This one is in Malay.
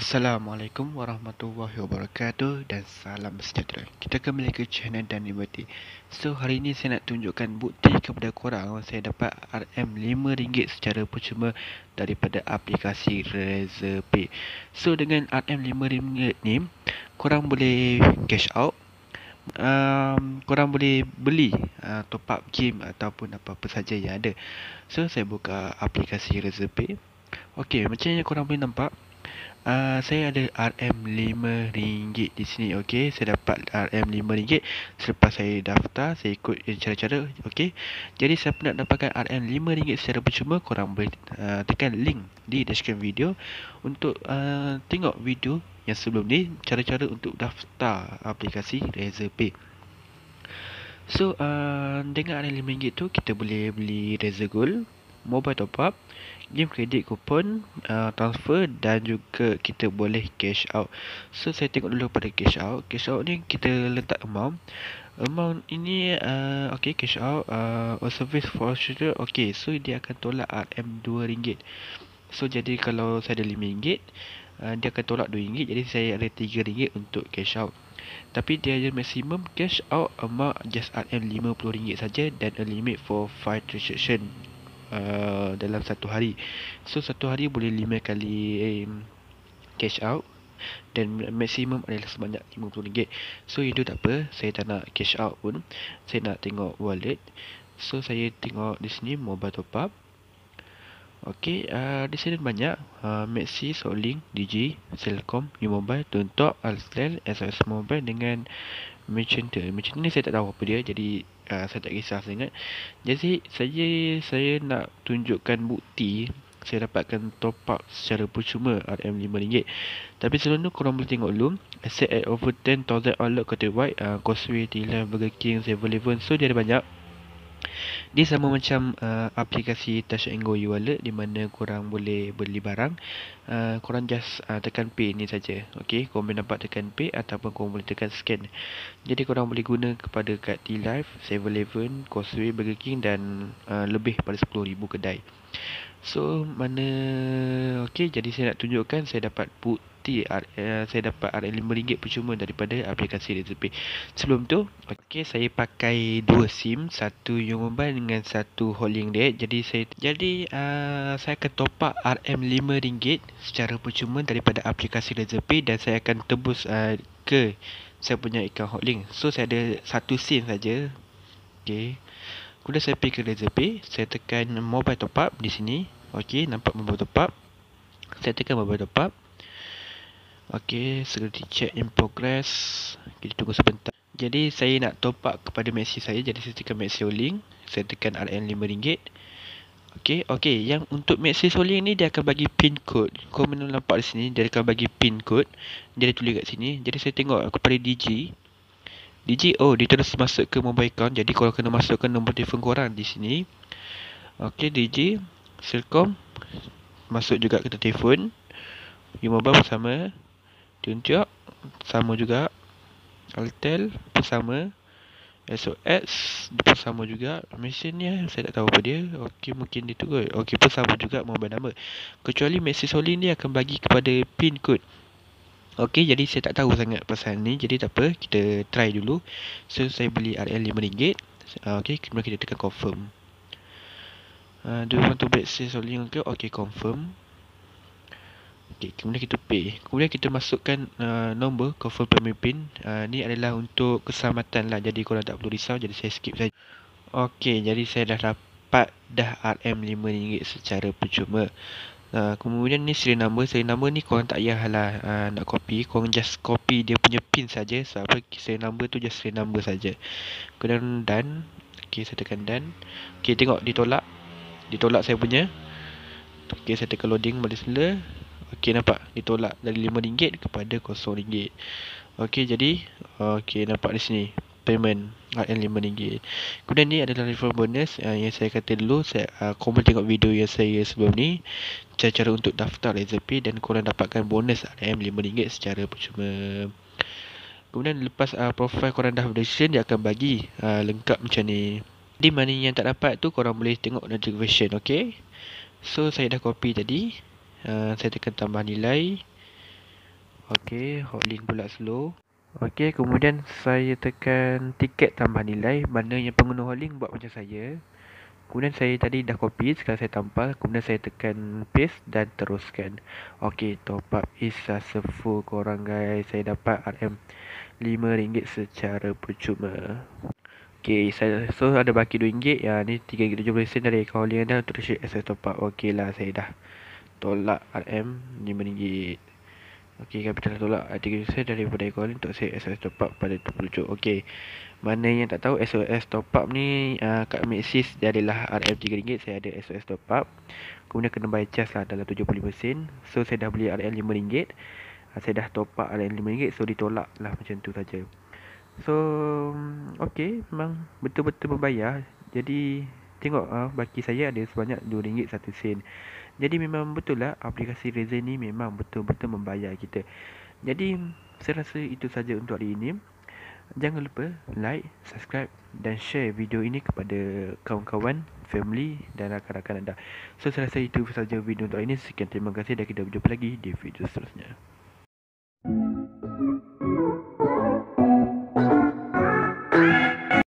Assalamualaikum warahmatullahi wabarakatuh dan salam sejahtera. Kita kembali ke channel dan liberty. So hari ini saya nak tunjukkan bukti kepada korang saya dapat RM5 secara percuma daripada aplikasi Razorpay. So dengan RM5 ni korang boleh cash out um, korang boleh beli uh, top up game ataupun apa-apa saja yang ada. So saya buka aplikasi Razorpay. Okey, macam yang korang boleh nampak, Ah, saya ada RM5 di sini okey saya dapat RM5 selepas saya daftar saya ikut cara-cara okey jadi siapa nak dapatkan RM5 secara percuma korang boleh uh, tekan link di description video untuk uh, tengok video yang sebelum ni cara-cara untuk daftar aplikasi Razorpay So uh, dengan RM5 tu kita boleh beli Razor Gold mobile top up, game credit coupon, uh, transfer dan juga kita boleh cash out. So saya tengok dulu pada cash out. Cash out ni kita letak amount. Amount ini uh, okay cash out uh, or service for sure. Okay, so dia akan tolak RM2. So jadi kalau saya ada RM5, uh, dia akan tolak RM2. Jadi saya ada RM3 untuk cash out. Tapi dia ada maximum cash out amount just RM50 saja dan a limit for five transaction Uh, dalam satu hari. So satu hari boleh lima kali um, cash out dan maksimum adalah sebanyak RM50. So itu tak apa, saya tak nak cash out pun. Saya nak tengok wallet. So saya tengok di sini mobile top up. Okey, uh, di sini banyak uh, Maxi, Soling, DJ, Selcom, New Mobile, Tuntok, Alstel, SOS Mobile dengan Merchanter. Merchanter ni saya tak tahu apa dia, jadi uh, saya tak kisah sangat. Jadi saya saya nak tunjukkan bukti saya dapatkan top up secara percuma RM5. Tapi sebelum tu korang boleh tengok dulu Asset at over 10,000 outlet kata white uh, Causeway, T-Line, Burger King, 7-Eleven So dia ada banyak dia sama macam uh, aplikasi Touch and Go e-wallet di mana korang boleh beli barang. Uh, korang just uh, tekan pay ni saja. Okey, korang boleh dapat tekan pay ataupun korang boleh tekan scan. Jadi korang boleh guna kepada kad T-Life, 7-Eleven, Causeway, Burger King dan uh, lebih pada 10,000 kedai. So mana Okay jadi saya nak tunjukkan Saya dapat bukti eh, Saya dapat RM5 percuma daripada aplikasi Razorpay Sebelum tu Okay saya pakai dua SIM Satu Yomobile dengan satu Holding Date Jadi saya jadi uh, saya akan top up RM5 Secara percuma daripada aplikasi Razorpay Dan saya akan tebus uh, ke saya punya account holding So saya ada satu SIM saja Okay Kemudian saya pergi ke laser pay Saya tekan mobile top up di sini Okey, nampak mobile top up Saya tekan mobile top up Ok, security check in progress Kita tunggu sebentar Jadi saya nak top up kepada Maxi saya Jadi saya tekan Maxi Link Saya tekan RM5 Okey, okey. Yang untuk Maxi Link ni dia akan bagi pin code Kau menu nampak di sini Dia akan bagi pin code Dia tulis kat sini Jadi saya tengok kepada DG Dj, oh, DGO terus masuk ke mobile account jadi korang kena masukkan nombor telefon korang di sini okey Dj, Silkom, masuk juga ke telefon Umobile pun sama Tuntuk sama juga Altel pun sama SOX pun sama juga Mesin ni saya tak tahu apa dia Okey mungkin dia tu Okey pun sama juga mobile number Kecuali Maxi Solin ni akan bagi kepada pin code Okey, jadi saya tak tahu sangat pasal ni. Jadi tak apa, kita try dulu. So, saya beli RL RM5. Ah, okey, kemudian kita tekan confirm. Uh, do you want to break sales or Okey, okay, confirm. Okey, kemudian kita pay. Kemudian kita masukkan uh, nombor confirm payment pin. Uh, ni adalah untuk keselamatan lah. Jadi, korang tak perlu risau. Jadi, saya skip saja. Okey, jadi saya dah dapat dah RM5 secara percuma. Ah, kemudian ni seri nombor, seri nombor ni korang tak payahlah uh, ah, nak copy korang just copy dia punya pin saja sebab apa serial number tu just seri nombor saja kemudian done okey saya tekan done okey tengok ditolak ditolak saya punya okey saya tekan loading balik semula okey nampak ditolak dari RM5 kepada RM0 okey jadi okey nampak di sini payment Ah, RM5 kemudian ni adalah referral bonus uh, yang saya kata dulu saya uh, ah, korang tengok video yang saya sebelum ni cara-cara untuk daftar LZP dan korang dapatkan bonus RM5 secara percuma kemudian lepas uh, profile korang dah version dia akan bagi uh, lengkap macam ni di mana yang tak dapat tu korang boleh tengok notification ok so saya dah copy tadi uh, saya tekan tambah nilai ok hotlink pula slow Okey, kemudian saya tekan tiket tambah nilai mana yang pengguna Holing buat macam saya. Kemudian saya tadi dah copy, sekarang saya tampal. Kemudian saya tekan paste dan teruskan. Okey, top up is successful korang guys. Saya dapat RM5 secara percuma. Okey, saya so ada baki RM2. Ya, ah, ni RM3.70 dari kawalian dah untuk share top up. Okey lah, saya dah tolak RM5. Okey, Kapitan tolak artikel saya daripada Ecolin untuk saya SOS top up pada 27. Okey. Mana yang tak tahu SOS top up ni uh, kat Maxis dia adalah RM3 saya ada SOS top up. Kemudian kena bayar charge lah dalam 75 sen. So saya dah beli RM5. Uh, ah, saya dah top up RM5 so ditolak lah macam tu saja. So mm, okey, memang betul-betul membayar. Jadi tengok uh, baki saya ada sebanyak RM2 satu sen. Jadi memang betul lah aplikasi Razer ni memang betul-betul membayar kita. Jadi saya rasa itu saja untuk hari ini. Jangan lupa like, subscribe dan share video ini kepada kawan-kawan, family dan rakan-rakan anda. So saya rasa itu saja video untuk hari ini. Sekian terima kasih dan kita berjumpa lagi di video seterusnya.